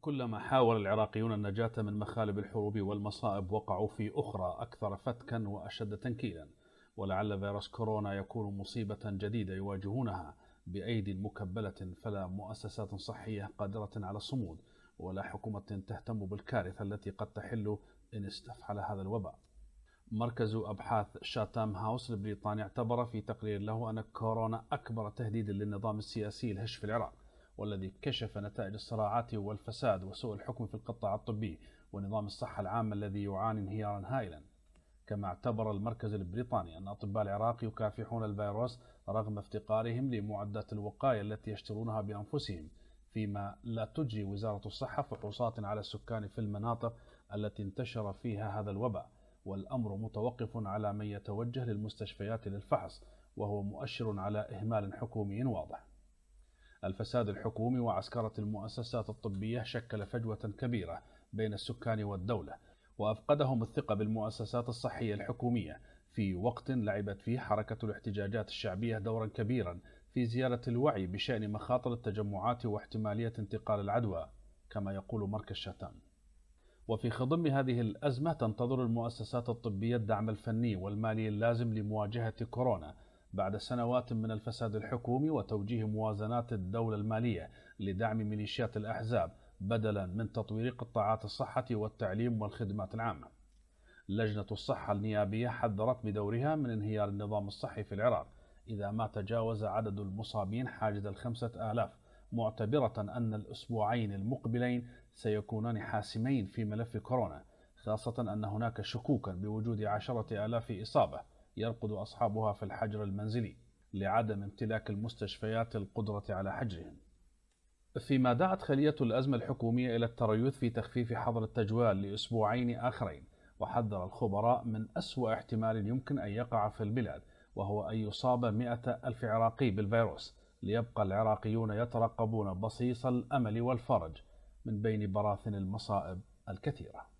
كلما حاول العراقيون النجاة من مخالب الحروب والمصائب وقعوا في أخرى أكثر فتكا وأشد تنكيلا ولعل فيروس كورونا يكون مصيبة جديدة يواجهونها بأيدي مكبلة فلا مؤسسات صحية قادرة على الصمود ولا حكومة تهتم بالكارثة التي قد تحل إن استفحل هذا الوباء مركز أبحاث شاتام هاوس البريطاني اعتبر في تقرير له أن كورونا أكبر تهديد للنظام السياسي الهش في العراق والذي كشف نتائج الصراعات والفساد وسوء الحكم في القطاع الطبي ونظام الصحة العامة الذي يعاني انهيارا هائلا كما اعتبر المركز البريطاني أن أطباء العراق يكافحون الفيروس رغم افتقارهم لمعدات الوقاية التي يشترونها بأنفسهم فيما لا تجري وزارة الصحة فحوصات على السكان في المناطق التي انتشر فيها هذا الوباء والأمر متوقف على من يتوجه للمستشفيات للفحص وهو مؤشر على إهمال حكومي واضح الفساد الحكومي وعسكرة المؤسسات الطبية شكل فجوة كبيرة بين السكان والدولة وأفقدهم الثقة بالمؤسسات الصحية الحكومية في وقت لعبت فيه حركة الاحتجاجات الشعبية دورا كبيرا في زيادة الوعي بشأن مخاطر التجمعات واحتمالية انتقال العدوى كما يقول مركز شتان وفي خضم هذه الأزمة تنتظر المؤسسات الطبية الدعم الفني والمالي اللازم لمواجهة كورونا بعد سنوات من الفساد الحكومي وتوجيه موازنات الدولة المالية لدعم ميليشيات الأحزاب بدلا من تطوير قطاعات الصحة والتعليم والخدمات العامة. لجنة الصحة النيابية حذرت بدورها من انهيار النظام الصحي في العراق إذا ما تجاوز عدد المصابين حاجز الخمسة آلاف معتبرة أن الأسبوعين المقبلين سيكونان حاسمين في ملف كورونا خاصة أن هناك شكوكا بوجود عشرة آلاف إصابة يرقد أصحابها في الحجر المنزلي لعدم امتلاك المستشفيات القدرة على حجرهم فيما دعت خلية الأزمة الحكومية إلى التريث في تخفيف حظر التجوال لأسبوعين آخرين وحذر الخبراء من أسوأ احتمال يمكن أن يقع في البلاد وهو أن يصاب مئة ألف عراقي بالفيروس ليبقى العراقيون يترقبون بصيص الأمل والفرج من بين براثن المصائب الكثيره